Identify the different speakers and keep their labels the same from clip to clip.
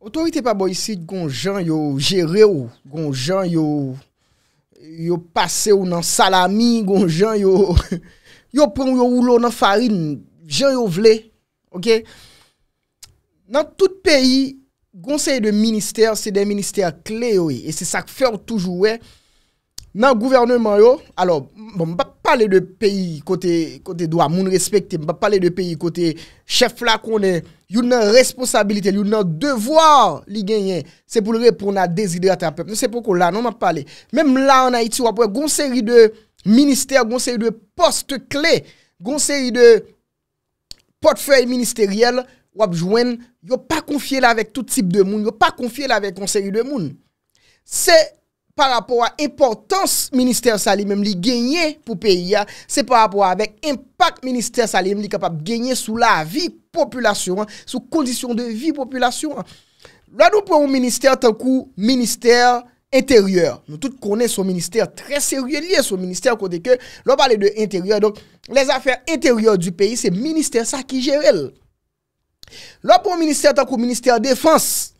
Speaker 1: Otorite pa boyisit gon jan yo jere ou, gon jan yo pase ou nan salamin, gon jan yo pren ou yo oulo nan farin, jan yo vle. Nan tout peyi, gonseye de minister se den minister kle yo e se sak fe ou toujou wey. nan gouvernement yo, alo, bon, mba pale de peyi kote doa, moun respekte, mba pale de peyi kote chef la konen, yon nan responsabilite, yon nan devwa li genyen, se pou le re pou na dezidre ata pep, nou se pou kon la, non mba pale. Mem la an Haiti wapwe, goun seri de minister, goun seri de post kle, goun seri de potfeil ministeriel, wap jwen, yon pa konfye la vek tout tip de moun, yon pa konfye la vek kon seri de moun. Se yon Par rapport à l'importance du ministère salé, même si il gagne pour le pays, c'est par rapport à l'impact du ministère salé, même si il gagne sous la vie de la population, sous la condition de vie de la population. Là, nous prenons le ministère tant qu'au ministère intérieur. Nous tous connaissons le ministère très sérieux, lié au ministère, quand on parle de l'intérieur. Les affaires intérieures du pays, c'est le ministère ça qui gère. Là, pour le ministère tant qu'au ministère défense,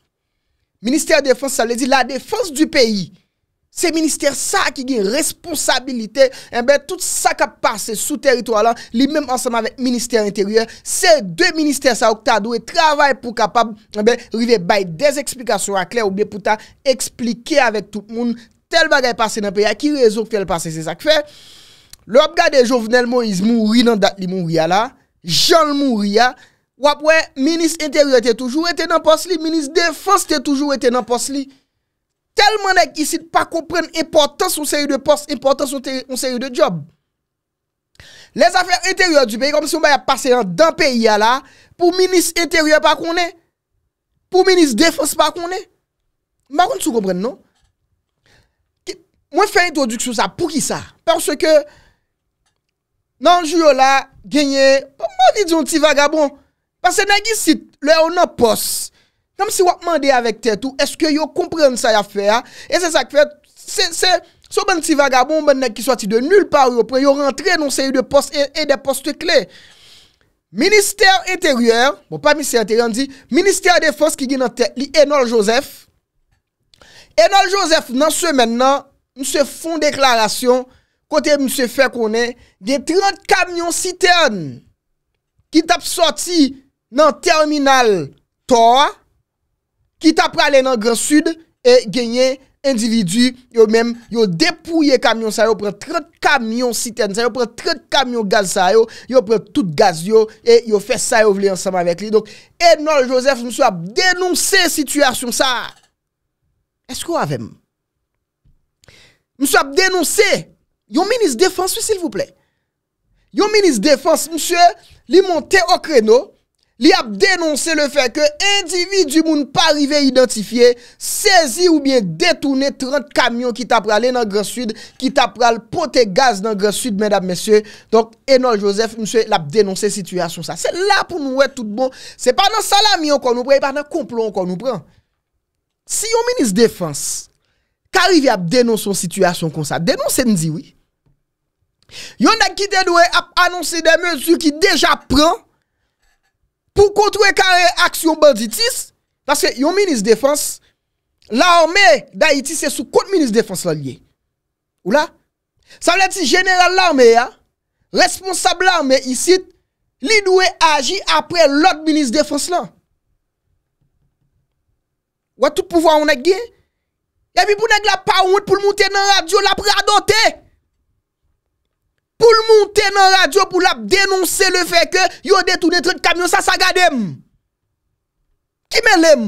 Speaker 1: le ministère défense, ça veut dire la défense du pays. Se minister sa ki gen responsabilite, enbe eh tout sa ka pase sou terito alan, li menm ansama vek minister interior, se de minister sa ouk ta dou e travay pou kapab, enbe eh rive bay dez eksplikasyon akler ou be pou ta eksplike avek tout moun, tel bagay pase nan pe, ya ki rezo kfele pase se sak fe. Le ob gade jovenel mo iz mou ri nan dat li mou ri ala, jol mou ri ala, wap we, minister interior te toujou ete nan pos li, minister defans te toujou ete nan pos li, kelman ek isi pa kompren importans ou seri de post, importans ou seri de job. Les afer interior du beyi, kom si mba ya pase yon dan peyi ya la, pou minis interior pa konen, pou minis defos pa konen. Mba kon sou kompren non? Mwen fe introduksyon sa pou ki sa? Parse ke nanjou yo la genye, mba vi diyon ti vagabon. Parse nan ki sit le ou nan post, Kam si wap mande avèk tè tou, eske yo komprende sa ya fè a, e se sa k fè, se, se, so ben ti vagabon, ben nek ki soti de nul par yo, pre yo rentre nou se yu de poste, e de poste kle. Ministèr intèryèr, bon pa ministèr intèryèr, an di, ministèr de fòs ki gi nan tè, li Enol Josef, Enol Josef nan se men nan, nou se fon deklarasyon, kote moun se fè konè, de 30 kamyon sitèrn, ki tap soti nan terminal toa, ki ta pralè nan Grand Sud, e genye individu, yo mèm, yo depouye kamyon sa yo, pren 30 kamyon siten sa yo, pren 30 kamyon gaz sa yo, yo pren tout gaz yo, e yo fè sa yo vle ansama vek li. Donc, enol Joseph, msou ap denounse situasyon sa. Eskou avèm? Msou ap denounse, yon menis defans wè s'il vous plè? Yon menis defans, msou, li montè okrenò, li ap denonsè le fè kè individu moun pa rive identifiè, sezi ou bien detounè 30 kamyon ki tap pralè nan Grand Sud, ki tap pralè potè gaz nan Grand Sud, mèdap mèsyè. Donk, enol Josef, msè, l ap denonsè situasyon sa. Se la pou nou wè tout bon, se pa nan salami an kon nou pre, se pa nan komplon an kon nou pre. Si yon menis défense, ka rive ap denonsè son situasyon kon sa, denonsè n'zi wè. Yon nan ki te nou wè ap anonsè de mèsyè ki deja pran, pour carré action banditis, parce que yon ministre défense, l'armée d'Haïti, c'est sous compte ministre défense lié. Ou là? Ça veut dire général l'armée, hein? responsable l'armée ici, li doit agir après l'autre ministre défense là. Ou tout pouvoir on a gagné? Et puis pour nèg la pas honte pour monter dans radio la pour pou l moun tè nan radyo pou l ap denonsè le fè kè yo detounè trèd kamyon, sa sa gade m. Ki mè lè m?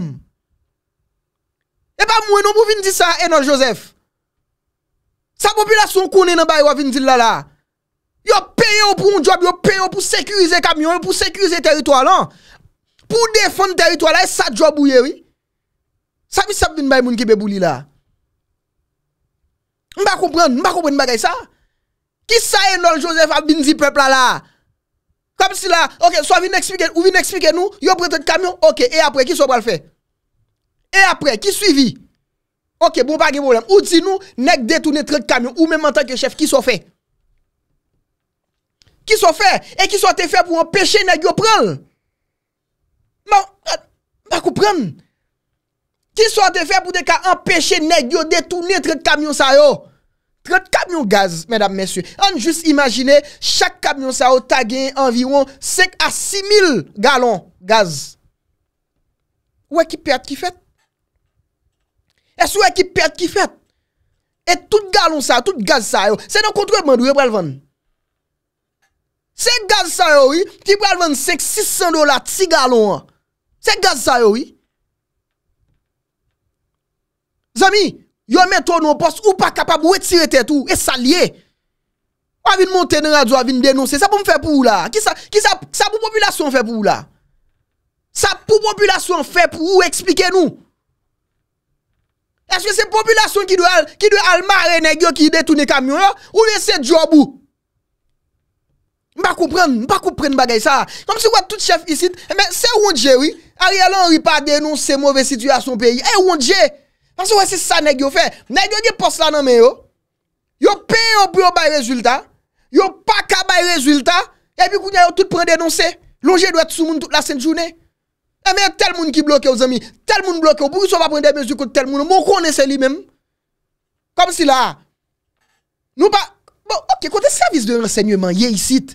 Speaker 1: E eh pa mwen nou pou vin di eh, non, sa enan Josef. Sa popilasyon kounè nan baywa vin di la la. Yo peyo pou yon job, yo peyo pou sekurize kamyon, yo pou sekurize teritwala. Pou defon teritwala, e sa job ou yè wè. Sa vi sap vin bay moun ki be boulil la. Mba kompren, mba kompren bagay sa. Ki sa e non Josefa Binzi pepla la? Kom si la? Ok, so vi ne ekspike nou? Yo prete de kamyon? Ok, e apre, ki so pral fe? E apre, ki suivi? Ok, bon bagi mwolem. Ou di nou, nek detounetre de kamyon? Ou menmantanke chef, ki so fe? Ki so fe? E ki so te fe pou empeshe nek yo prel? Ma, ma, ma kou pren? Ki so te fe pou de ka empeshe nek yo detounetre de kamyon sa yo? 30 kamyon gaz, mèdame mèsyou. An jous imagine, chak kamyon sa yo tagyen environ 5 a 6 mil galon gaz. Ou e ki perte ki fet? E sou e ki perte ki fet? E tout galon sa yo, tout gaz sa yo. Se nan kontre bandou yo prelvan? Se gaz sa yo yo, ki prelvan 5, 600 dola, 6 galon. Se gaz sa yo yo? Zami? Yo men ton nou post, ou pa kapab ou etire tet ou, e salye. Ou avin monte nan radio, ou avin denonse, sa pou m fe pou ou la? Ki sa, ki sa, sa pou populasyon fe pou ou la? Sa pou populasyon fe pou ou, ekspike nou? Eske se populasyon ki dwe al, ki dwe almare negyo ki detouni kamyon yo? Ou lese job ou? Mba koupren, mba koupren bagay sa. Kompse wad tout chef isit, e eh men, se woun dje wii, a realan wipa denonse se mwove situasyon peyi, e eh, woun dje wii. Parce que c'est ça que vous fait. Vous yo gen poste là nan men yo. Yo paye yo pour bay résultat. Yo pas ka bay résultat et puis kounya yo tout prend dénoncer. Longer doit être sous monde toute la sainte journée. Et eh, mais tel moun qui bloqué aux amis, tel moun bloqué, pour ça va prendre des mesures contre tel moun. Mon connaissait lui-même. Comme si là nous pas bon OK côté service de renseignement y yé ici.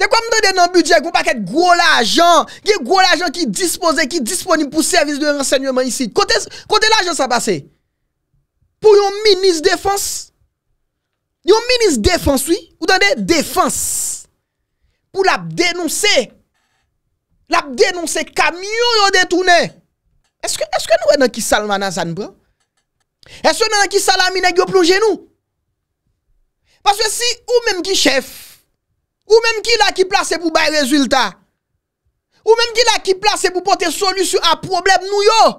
Speaker 1: Te kwa m dan de nan budget kon pa ket gwo la ajan, gen gwo la ajan ki dispose, ki disponi pou servis de rensegnoyman isi. Kote la ajan sa base? Pou yon minis defans? Yon minis defans, ou dan de defans? Ou lap denonse? Lap denonse kamyon yon detounen? Eske nou e nan ki salman a zanbou? Eske nou e nan ki salman a minen gyo plonje nou? Paswe si ou menm ki chef, Ou même qui l'a qui place pour bailler résultat. Ou même qui l'a qui place pour porter solution à problème nous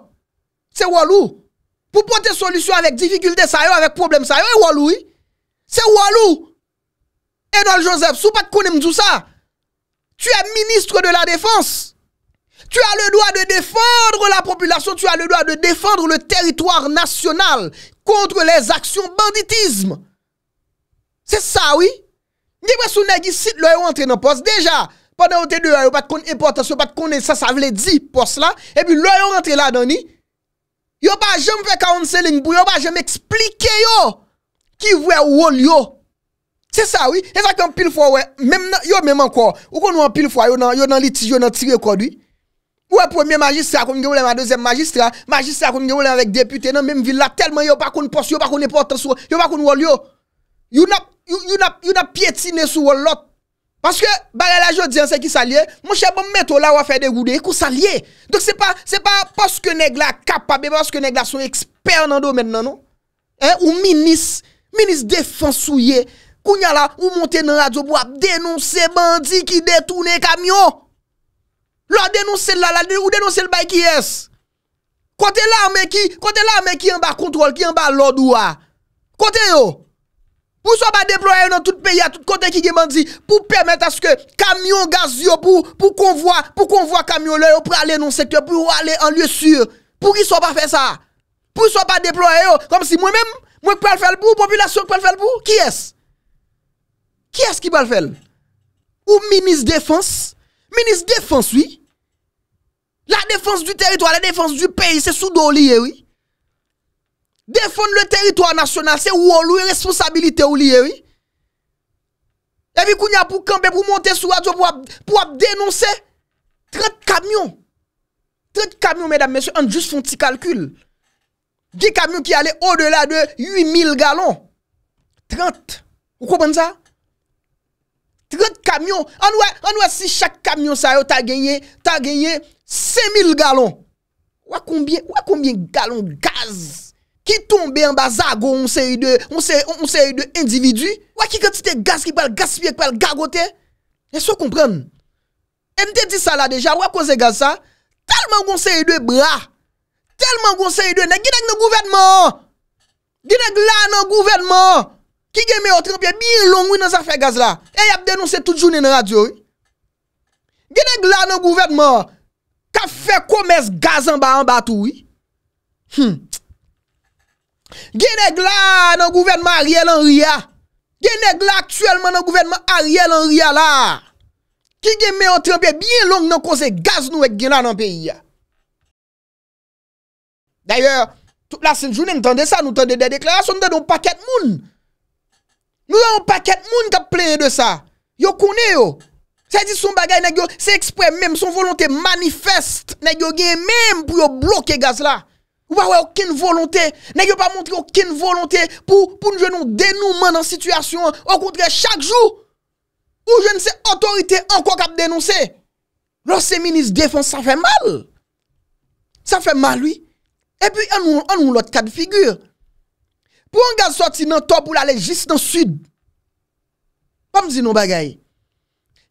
Speaker 1: C'est Walou. Pour porter solution avec difficulté ça y est, avec problème ça yo, et eh, Walou. C'est Walou. Édouard Joseph, sous pas tout ça. Tu es ministre de la défense. Tu as le droit de défendre la population, tu as le droit de défendre le territoire national contre les actions banditisme. C'est ça, oui. Nye wè sou negi sit lò yon e rentre nan pos. Deja. Pendè yon te dè yon yon pat kon importans yon pat kon e sa sa vle di pos la. Ebi lò yon rentre la dan ni. Yon pa jèm fè kaounseling pou yon pa jèm eksplike yon. Ki wè wòl yon. Se sa wè. Eza ki yon pil fwa wè. Mèm nan. Yon mèm an kon. Wè kon wè pil fwa yon nan litij yon nan tire kodwi. Wè e pwè mè magistra kon yon wè nan dezem magistra. Magistra kon yon wè nan wèk depute nan mèm villa. Telman yon pa kon post. Yon pa Yon ap pye tine sou wot lot Paske bagay bon, non, non. la jodien se ki salye Mwen chè bom meto la wafè de goudé Kou salye Dok se pa paske neg la kapabè Paske neg la sou eksper nan do men nan Ou minis Minis defansouye Kou nyan la ou monte nan radio Denonse bandi ki detoune kamyon Lò denonse lalade Ou denonse lbay ki es Kote lame ki Kote lame ki yon ba kontrol Kote yo Ou sou pa deploye yo nan tout peyi a tout kote ki ge mandi pou permette aske kamyon gaz yo pou konvoi kamyon lè yo pou ale nan sektor pou ale an lye sur. Pou ki sou pa fè sa? Pou ki sou pa deploye yo? Komme si mwen mèm mwen kpèl fèl pou? Populasyon kpèl fèl pou? Ki es? Ki es ki pèl fèl? Ou minis defans? Minis defans, oui. La defans du teritwa, la defans du peyi se sou do liye, oui. Defon le teritwa nasyonal, se ou ou lou e responsabilite ou liyevi. Evi kounya pou kambe pou monte sou ajo pou ap denonse. 30 kamyon. 30 kamyon, mèdame, mèsyon, anjous fon ti kalkyl. Di kamyon ki ale o delà de 8000 galon. 30. Ou koban sa? 30 kamyon. An wè si chak kamyon sa yo ta genye, ta genye 5000 galon. Wè konbyen galon gaz? ki tombe an ba zago on se yi de individu, wakik an ti te gaz ki pal gaspye, pal gagote, e so kompran, e n te di sa la deja, wakon se gaz sa, telman kon se yi de bra, telman kon se yi de ne, ginek nan gouvenman, ginek la nan gouvenman, ki gemye o trempye, bilongwi nan zafè gaz la, e yap denonsè tout jouni nan hmm. radyo, ginek la nan gouvenman, ka fè koumes gaz an ba an batou, ti, Gye neg la nan gouvenman Ariel Anria Gye neg la aktuelman nan gouvenman Ariel Anria la Ki gye me entrempe bien long nan kose gaz nou ek gina nan peyi Daye, la sinjoune nou tende sa, nou tende de deklarasyon, nou tende don paket moun Nou tende don paket moun kap pleye de sa Yo kone yo Se di son bagay, se ekspre mèm, son volonté manifeste Yo gye mèm pou yo bloke gaz la Ou pa wè oukine volonté. Nèk yo pa montre oukine volonté. Pou nou je nou denouman nan situasyon. Ou kontre chak jou. Ou je nou se otorite anko kap denouse. Lò se minis defans sa fè mal. Sa fè mal lui. E pi an nou lòt ka de figyur. Pou an gaz soti nan top ou la legis nan sud. Pam zi nou bagay.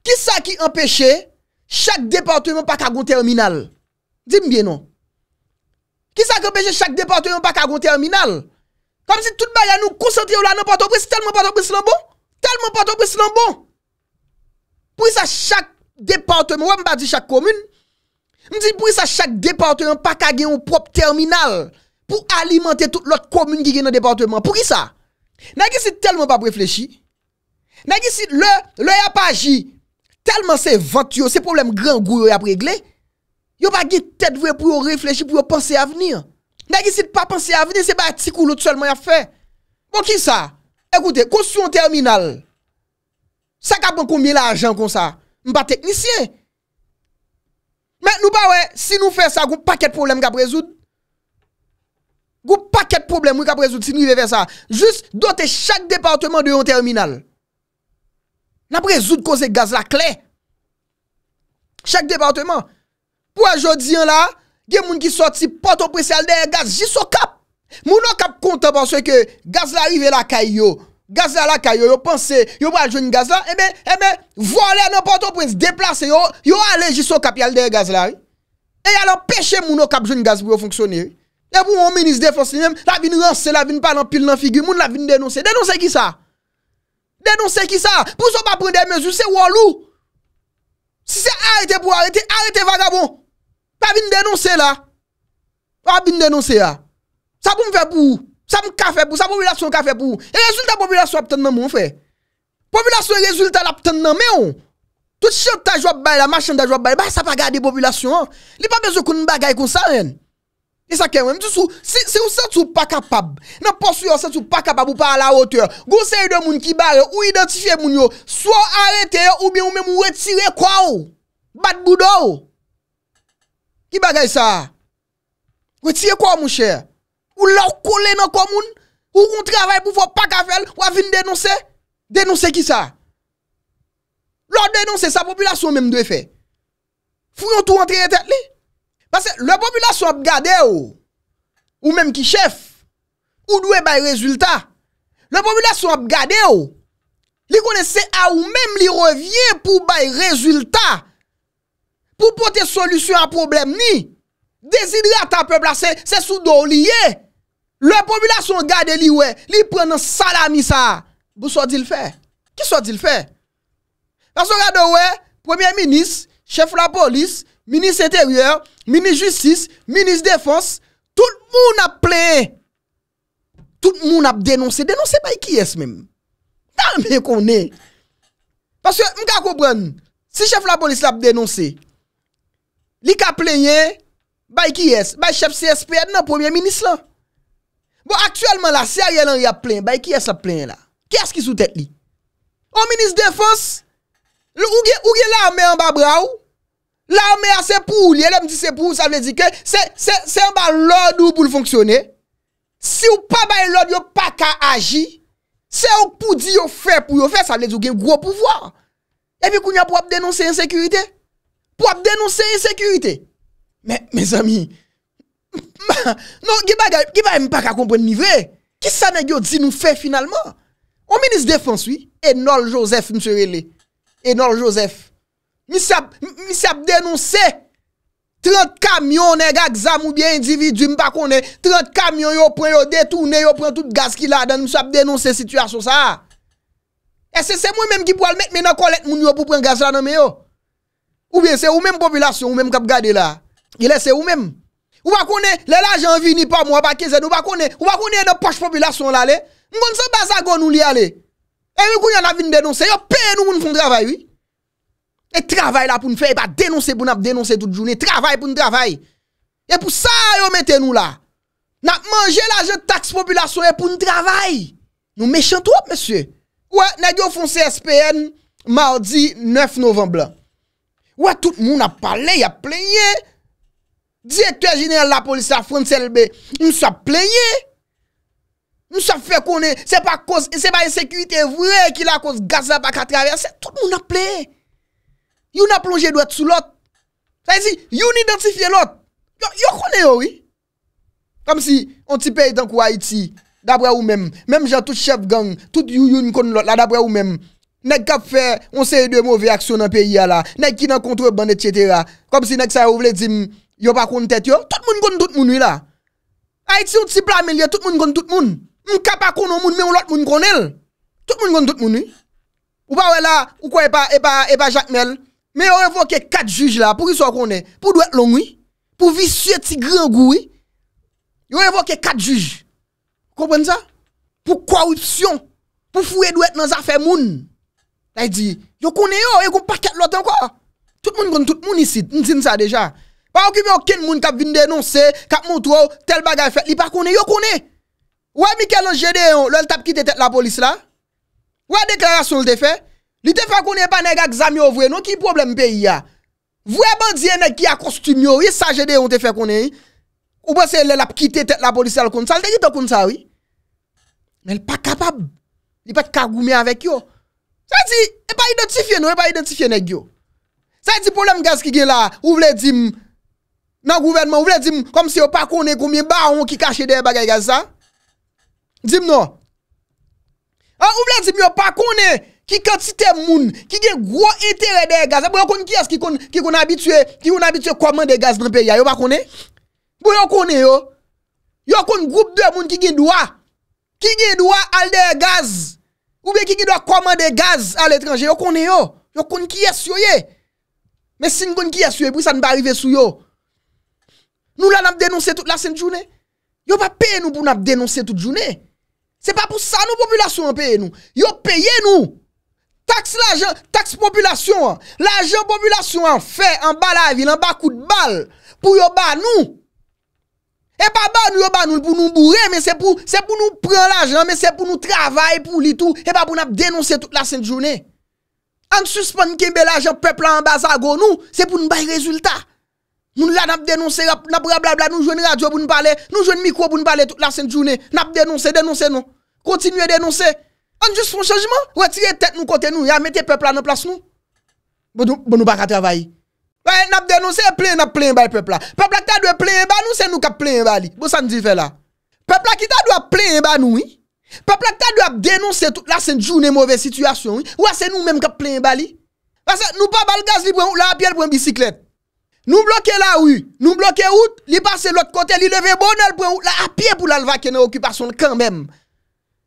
Speaker 1: Ki sa ki empèche. Chak departement pa kagoun terminal. Zim bien nou. Ki sa kepeje chak deporte yon pa kage yon terminal? Kam si tout bagan nou konsente yon la nan porto presi, telman porto presi nan bon? Telman porto presi nan bon? Pou yisa chak deporte yon, wè mba di chak komune? Mdi pou yisa chak deporte yon pa kage yon prop terminal pou alimante tout lot komune ki gen nan deporte yon man. Pou ki sa? Nan ki si telman pa preflechi? Nan ki si lè, lè ya pa aji telman se ventyo, se problem gran gourou ya pregle? Yo ba git tèt vwe pou yo reflechi, pou yo pense a venir. Na gisit pa pense a venir, se ba eti kou lout sol man ya fe. Bon ki sa? Ekoute, konsyon terminal. Sa ka bon konbina ajan kon sa? Mba teknisyen. Mwen nou ba we, si nou fe sa, goun paket problem ka prezout. Goun paket problem wou ka prezout si nou ve fe sa. Jus dotè chak departement de yon terminal. Na prezout kon se gaz la kle. Chak departement. Pou ajo diyan la, gen moun ki soti poto presi al deri gaz, jiso kap. Moun an kap konta pansoy ke gaz la rive la kayo. Gaz la la kayo, yo panse, yo wale jouni gaz la, e men, e men, vole nan poto presi, deplase yo, yo wale jiso kap yal deri gaz la. E yal an peche moun an kap jouni gaz pou yo fonksyoni. E pou moun menis defonsi, la vin rense, la vin palan pil nan figi, moun la vin denonse. Denonse ki sa? Denonse ki sa? Pou so pa prende mezu, se walo. Se se arete pou arete, arete vagabon. A bin denonse la. A bin denonse la. Sa pou mwen fe pou ou? Sa pou mwen ka fe pou ou? Sa pou populasyon ka fe pou ou? E rezultat populasyon ap ten nan mwen fe. Populasyon e rezultat ap ten nan mwen ou. Tout chiotan jwab bay la, machan tan jwab bay la. Ba sa pa gade populasyon ou. Li pa bezou kon m bagay kon sa ren. E sa kè mwen. Se ou sentou pa kapab. Nan posuyo sentou pa kapab ou pa la ou te ou. Gou se yu de moun ki bade ou identifiye moun yo. So a rete ou bin ou mwen mwen wetire kwa ou. Bat boudou ou. Ki bagay sa? Ou etsye kwa mouche? Ou lor kole nan komoun? Ou kon trabay pou fò pak a fel? Ou avin denonse? Denonse ki sa? Lor denonse sa populasyon mèm dwe fe. Fou yon tou rentre re tèt li? Parce le populasyon ap gade ou. Ou mèm ki chef. Ou dwe bay rezultat. Le populasyon ap gade ou. Li konese a ou mèm li revye pou bay rezultat. pou pote solusyon a problem ni. Desi li ata peblase, se sou do li ye. Le popilasyon gade li we, li pren nan salami sa. Bous wot di l fe? Ki wot di l fe? La sou gade we, premier minis, chef la polis, minis eteryer, minis justis, minis defans, tout moun ap plen. Tout moun ap denonse. Denonse pa i kyes men. Talmen konen. Paswe mka kopren, si chef la polis ap denonse, Li ka plenyen, bay kiyes. Bay chef CSP, nan premier minis lan. Bon, aktuelman la, se a ye lan ya plen, bay kiyes la plen la. Kès ki sou tèt li? O, minis defons, ouge l'arme an ba bra ou, l'arme a se pou ou li, lèm di se pou ou, sa vè di kè, se an ba lòd ou pou l'fonksyonè, si ou pa bay lòd, yo pa ka aji, se ou pou di yo fè pou yo fè, sa vè di yo gen gro pouvoan. E pi kou nyan pou ap denonsè yon sekurite? Pwa ap denonsen yi sekurite. Me, me zami. Non, geba yon, geba yon pa ka kompwen ni vre. Ki sa men gyo di nou fe finalman? O menis defans wii? E nol Josef, mswe wile. E nol Josef. Mi se ap denonsen. 30 kamyon, nega, gza mou biye individu, mi pa konen. 30 kamyon, yo pre yo detounen, yo pre tout gaz ki la. Dan mi se ap denonsen situasyon sa. E se se mwen menm ki pou almet, men nan kolet moun yo pou pre gaz la nan men yo. Ou bien, se ou menm popilasyon, ou menm kap gade la. E le se ou menm. Ou bakone, le la janvi ni pa mwa pa kezen, ou bakone, ou bakone e de poche popilasyon la le. Mwen se bazagon ou li a le. E yon kou yon avin denonse, yo peye nou pou nou fon travay, oui. E travay la pou nou fe, e pa denonse pou nou ap denonse tout joun, e travay pou nou travay. E pou sa yo mette nou la. Na manje la je tax popilasyon, e pou nou travay. Nou mechant trop, mesye. Ou e, ne diyo fonse SPN, mardi 9 novembla. Wè, tout moun ap pale, ya pleye. Dize, te jine la polis la frontel be, yon sa pleye. Yon sa fe kone, se pa kose, se pa e sekwite vwe, ki la kose gazap ak atre avye. Se, tout moun ap pleye. Yon ap plonje dwet sou lot. Sa yon si, yon identifiye lot. Yon kone yowi. Kam si, on ti pe yi tanko Haiti, dabwe ou menm. Mem jan tout chef gang, tout yon yon kon lot la dabwe ou menm. Nèk kap fè, on sè yè dè mò vè aksyon nan pè yè la, nèk ki nan kontwè bandè tjetèra, kom si nèk sa yè ou vlè di, yò pa kon tèt yò, tout moun kon tout moun yè la. A yè ti yon ti pla mèlè, tout moun kon tout moun. Mou kap pa kon an moun, mè yon lot moun kon el. Tout moun kon tout moun yè. Ou pa wè la, ou kwa yè pa, yè pa, yè pa Jacques Melle. Mè yon evo ke kat juj la, pou yò so kon e, pou dò et lò ngou yè. Pou vi sè yè ti gri an gou yè. Yon evo ke kat juj. La yi di, yo kone yo, yo kou paket lot an kwa? Tout moun koun, tout moun isi, nzine sa deja. Waw kib yo ken moun kap vin denonsi, kap moun trou, tel bagay fet, li pa kone, yo kone? Waw mi ke lon jede yon, lò l tap kite tet la polis la? Waw deklarasyon l te fe? Li te fe kone pa neg a gzami yo vwe, nou ki problem pe yi ya? Vwe ban diye neg ki akostum yo, yi sa jede yon te fe kone? Ou bwese l l ap kite tet la polis la kon sa, l te ki to kon sa wii? Men l pa kapab, li pat kagoume avèk yo. Sa eti epa identifye nou, epa identifye negyo. Sa eti problem gaz ki gen la ou vle dim nan gouvernement, ou vle dim kom se yo pa kone kou mi ba an ou ki kache den bagay gaz sa. Dim nou. Ah, ou vle dim yo pa kone ki ketite moun, ki gen gwo etere den gaz sa. Bo yo kon kias ki kon abitwe, ki kon abitwe kouman den gaz nan perya. Yo pa kone. Bo yo kone yo. Yo kon group 2 moun ki gen dua. Ki gen dua al den gaz. Ou beki ki do a komande gaz al etranje, yo konen yo. Yo konen ki yes yo ye. Me sin konen ki yes yo ye, pou sa nou ba rive sou yo. Nou la nan ap denonser tout la sèndjoune. Yo pa peye nou pou nan ap denonser tout jounè. Se pa pou sa nou populasyon an peye nou. Yo peye nou. Taks l'ajan, taks populasyon an. L'ajan populasyon an fe, an ba la vil, an ba kout bal. Pou yo ba nou. Et eh, pas bad nous nous pour nous bourrer mais c'est pour pour nous prendre l'argent mais c'est pour nous travailler pour lui tout et eh, pas pour nous dénoncer toute la sainte journée. En On suspend a l'argent peuple en bas à nous, c'est pour nous bailler résultat. Nous là dénoncé, dénoncer n'a blablabla nous joindre radio pour nous parler, nous joindre micro pour nous parler toute la sainte journée. N'a dénoncer dénoncer nous. Continuer dénoncer. En juste pour changement, retirez tête nous côté nous, y a mettre peuple en place nous. Bon nous pas travailler. N ap denonsen e ple, n ap ple yon bal pepla. Pepla ki ta dwe ple yon bal nou, se nou kap ple yon bal li. Bo sa n di fe la? Pepla ki ta dwe ple yon bal nou, pepla ki ta dwe ap denonsen tout, la se nou mèm kap ple yon bal li. Ase, nou pa bal gaz li pou yon ou, la api el pou yon bisiklet. Nou bloke la ou, nou bloke out, li pase l'ot kote, li leve bonel pou yon ou, la api el pou lalva kene okupasyon kan mèm.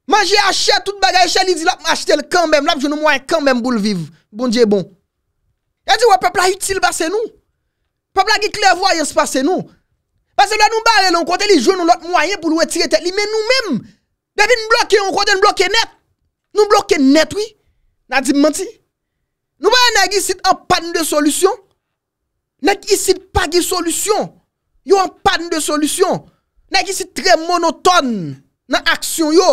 Speaker 1: Man jè achè, tout bagay chè, li di la api m'achè tel kan mèm, la api jè nou mwen kan mèm bou l'viv. Ya di wè, pepla yutil ba se nou. Pepla ki klevwa yon se pa se nou. Ba se lè nou bare lè, on kote li joun nou lot mwayen pou lou etire tek li. Men nou mèm, devin blokè, on kote blokè net. Nou blokè net, wè. Na di mmenti. Nou bayan nè gisit an pan de solusyon. Nè gisit pa gisolusyon. Yo an pan de solusyon. Nè gisit tre monoton nan aksyon yo.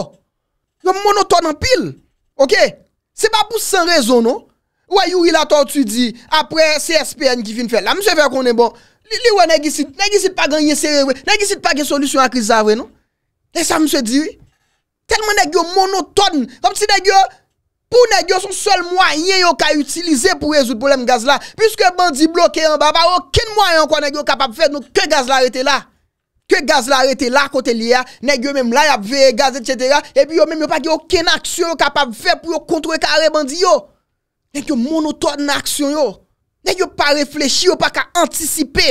Speaker 1: Yo monoton an pil. Ok. Se ba pou san rezon nou. wè yon rilator tu di apre CSPN ki fin fè, la mse fè konen bon. Li wè negisi, negisi te pa ganyen sere wè, negisi te pa gen solusyon akriza wè non? E sa mse diri? Telman negi yo monoton, kom ti negi yo, pou negi yo son sol mwa yon yo ka utilize pou rezout problem gaz la, piske bandi bloke yon babar, okin mwa yon kwa negi yo kapab fè, nou ke gaz la rete la? Ke gaz la rete la kote li ya, negi yo menm la ya veye gaz et cetera, e pi yo menm yo pa gen okin aksyon yo kapab fè pou yo kontre kare bandi yo. Nèk yo monotot nan aksyon yo. Nèk yo pa reflechi, yo pa ka antisipe.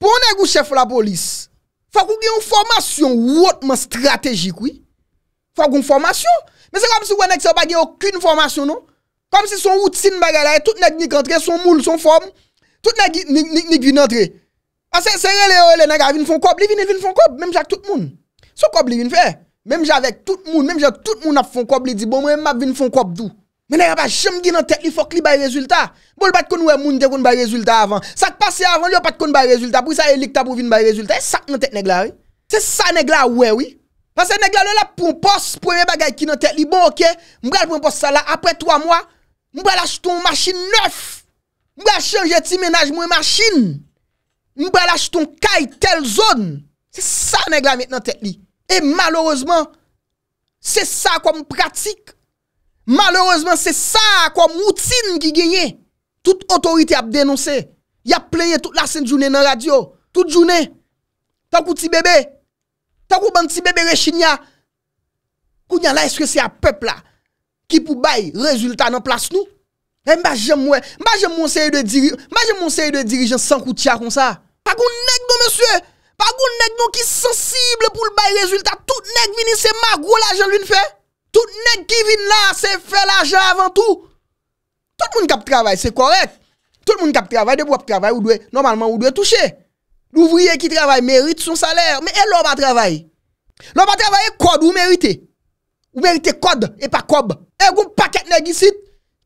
Speaker 1: Ponèk yo chef la polis. Fak ou gen yon formasyon wotman strategik, oui. Fak ou gen yon formasyon. Men se kom si wè nèk se ou pa gen yon kyn formasyon nou. Kom si son routine bagay la, tout nèk nik entre, son moul, son form. Tout nèk nik vin entre. Ase, sè yon lè, yon lè, nèk a vin fon kob, li vin, vin fon kob. Mèm jè ak tout moun. Son kob li vin fè. Mèm jè avèk tout moun, mèm jè ak tout moun ap fon kob li di. Bon, mèm ap vin Menè yon pa jom gi nan tèt li fok li bay rezultat. Bol bat kon wè moun de kon bay rezultat avan. Sak pase avan, yon pat kon bay rezultat. Pou yon sa yon lik ta pou vin bay rezultat. Sak nan tèt negla wè. Se sa negla wè wè. Pase negla lè la poun pos, poun mè bagay ki nan tèt li. Bon ok, mwen bral poun pos sa la. Apre 3 mwa, mwen bral ach ton machin 9. Mwen bral chanje ti menaj mwen machin. Mwen bral ach ton kaj tel zon. Se sa negla mè nan tèt li. E malorosman, se sa kon mwen pratik. Malerozman se sa kwa moutine ki genye Tout otorite ap denonse Ya plenye tout la sen jounen nan radio Tout jounen Takou ti bebe Takou ban ti bebe rechinya Kou nyan la eske se a pepla Ki pou bay rezultat nan plas nou E mba jem mwen Mba jem monseri de dirijen San koutia kon sa Pakoun nek do monser Pakoun nek do ki sensible pou bay rezultat Tout nek vini se ma gwo la jelun fe E Tout nèk ki vin la, se fè l'ajan avant tout. Tout moun kap travay, se korek. Tout moun kap travay, debou ap travay, ou dwe, normalman ou dwe touche. L'ouvrier ki travay merite son salèr, me e lò ba travay. Lò ba travay e kod ou merite. Ou merite kod, e pa kod. E goun paket nèk isit,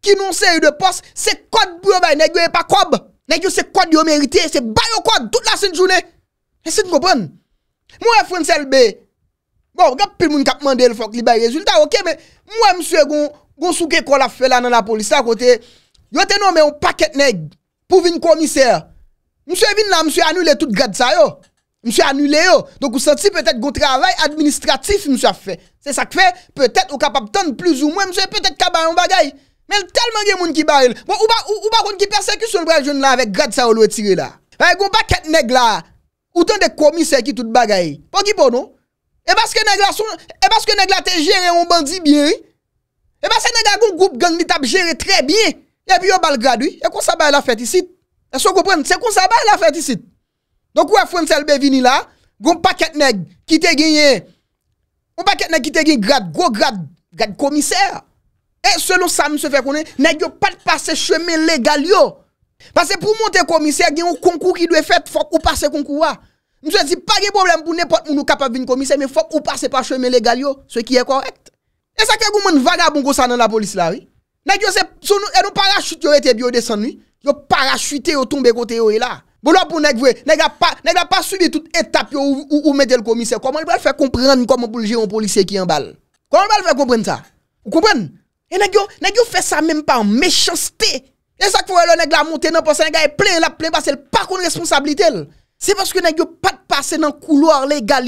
Speaker 1: ki nou seri de pos, se kod bou yo bay, nèk yo e pa kod. Nèk yo se kod yo merite, se bay yo kod, tout la sin jounè. E sit mou pren. Mou e fran sel bè. Bon, gap pil moun kap mande l fok li bay rezultat, ok, mwen mswe goun souke kola fwe la nan la polis la kote, yote nou men ou paket neg pou vin komiseur. Mswe vin la, mswe anule tout grad sa yo. Mswe anule yo, donk ou senti petet goun travay administratif mswe a fe. Se sak fe, petet ou kapap ton plus ou mwen, mswe petet kaba yon bagay. Men telman gen moun ki barel. Bon, ou ba koun ki perseku son brel joun la ve grad sa yo lou etire la. Wan, yon baket neg la, outan de komiseur ki tout bagay. Pon ki pon nou? E baske neg la te jere yon bandi biye. E baske neg a goun goup gandit ap jere tre biye. E biyo bal grad yon. E kon sa bay la fet isit. E sou kompren, se kon sa bay la fet isit. Donk wè fwen selbe vini la, goun paket neg ki te ganyen, goun paket neg ki te ganyen grad, goun grad komiser. E selon sa moun se fè konen, neg yo pat pase cheme legal yo. Basè pou monte komiser, gen yon konkou ki dwe fet fok ou pase konkou wè. Mwen se zi pa ge boblem pou nepot moun nou kapap vin komise, men fok ou pa se pa che men legal yo, se ki e korekt. E sa ke goun moun vagab moun gousan nan la polis la, oui? Nèk yo se, sou nou, e nou parachute yo ete bi yo desen ni, yo parachute yo tombe kote yo e la. Boulon pou nèk vwe, nèk ya pa, nèk ya pa subi tout etap yo ou mède l komise, koman l pou l fè komprende mwen koman pou l jiron polise ki yon bal? Koman l bal fè komprende ta? Ou komprende? E nèk yo, nèk yo fè sa mèm pa mèchanstè. c'est parce que n'a pas de passer dans le couloir légal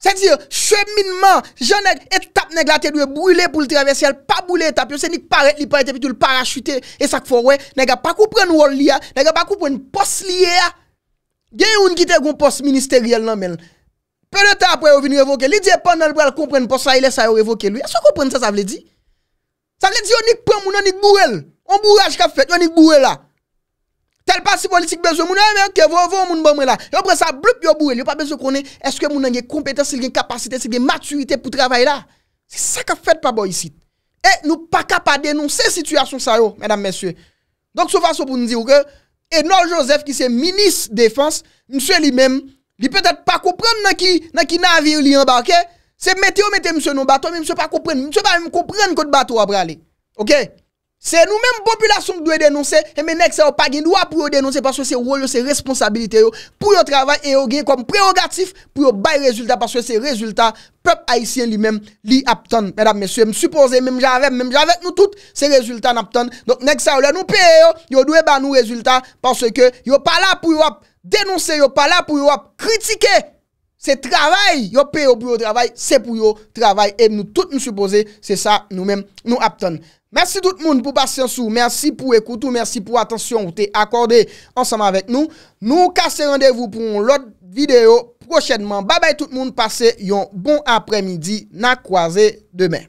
Speaker 1: C'est-à-dire, cheminement, j'en ai étape nèg la doit brûler pour le traverser, pas brûlé, étape, c'est ni paraît, il paraît puis le parachuter et ça faut ouais, nèg pas comprendre rôle li, nèg pas comprendre poste li. a un qui te un poste ministériel nan mais. Peu de temps après, il vient révoquer. Il dit, pendant le comprendre pour ça, il laisse révoquer lui. Est-ce que vous ça, ça veut dire? Ça veut dire, on n'y prend, on n'y bourrel. On bourrage qu'a fait, on n'y bourrel là. Tel parti politique besoin moun hein, mais que vous vous moun bon là. Yo prend ça bloup yo bourré, yo pas besoin connait est-ce que moun a une compétence, il a une capacité, il a une maturité pour travailler là. C'est ça qu'a fait pas bon ici. Et eh, nous pas capable dénoncer situation ça yo, mesdames messieurs. Donc ce façon pour nous dire que non Joseph qui c'est ministre défense, monsieur lui-même, il peut-être pas comprendre dans qui dans qui navire il embarqué, c'est mettez mettez monsieur non bateau, mais monsieur pas comprendre, monsieur pas même comprendre que bateau a aller. OK Se nou menm populasyon dwe denonse, e men nek sa ou pa gen dwa pou yo denonse paswe se woy yo se responsabilite yo pou yo travay e yo gen kom prerogatif pou yo bay rezultat paswe se rezultat pep haisyen li menm li aptan. Medan mesye, msupose, menm janvek, menm janvek nou tout se rezultat naptan. Donk nek sa ou la nou pye yo, yo dwe ban nou rezultat paswe ke yo pa la pou yo ap denonse, yo pa la pou yo ap kritike. Se travay, yo pe yo pou yo travay, se pou yo travay. Et nou tout nou suppose, se sa nou men nou apton. Mersi tout moun pou pas yon sou, mersi pou ekoutou, mersi pou atensyon ou te akorde ansanman vek nou. Nou kase randevou pou yon lot videyo prochenman. Babay tout moun, pase yon bon apremidi na kwaze demen.